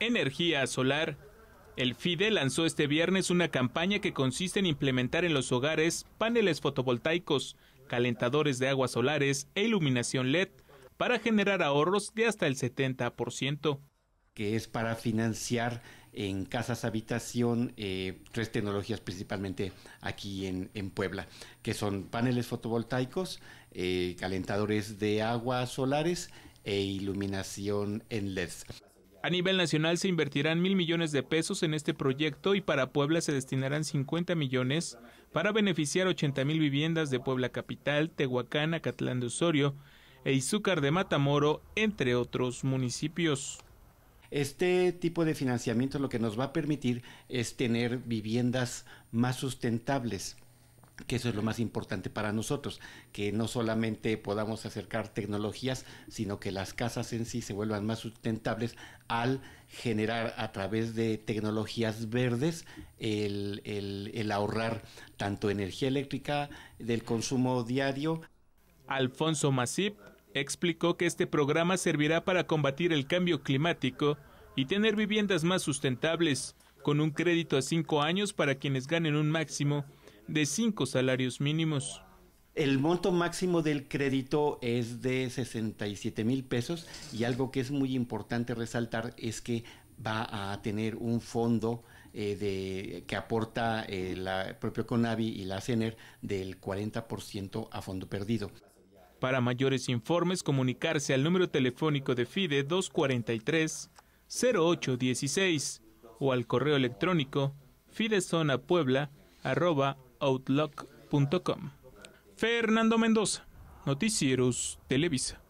energía solar. El FIDE lanzó este viernes una campaña que consiste en implementar en los hogares paneles fotovoltaicos, calentadores de aguas solares e iluminación LED para generar ahorros de hasta el 70%. Que es para financiar en casas habitación eh, tres tecnologías principalmente aquí en, Puebla, que son paneles fotovoltaicos, eh, calentadores de aguas solares e iluminación en LED. A nivel nacional se invertirán mil millones de pesos en este proyecto y para Puebla se destinarán 50 millones para beneficiar 80 mil viviendas de Puebla Capital, Tehuacán, Acatlán de Osorio e Izúcar de Matamoro, entre otros municipios. Este tipo de financiamiento lo que nos va a permitir es tener viviendas más sustentables, que eso es lo más importante para nosotros, que no solamente podamos acercar tecnologías, sino que las casas en sí se vuelvan más sustentables al generar a través de tecnologías verdes el, ahorrar tanto energía eléctrica del consumo diario. Alfonso Masip explicó que este programa servirá para combatir el cambio climático y tener viviendas más sustentables, con un crédito a cinco años para quienes ganen un máximo de cinco salarios mínimos. El monto máximo del crédito es de 67 mil pesos y algo que es muy importante resaltar es que va a tener un fondo eh, de, que aporta el eh, la propio CONAVI y la CENER del 40% a fondo perdido. Para mayores informes, comunicarse al número telefónico de FIDE 243-0816 o al correo electrónico fidezonapuebla.com outlook.com. Fernando Mendoza, Noticieros Televisa.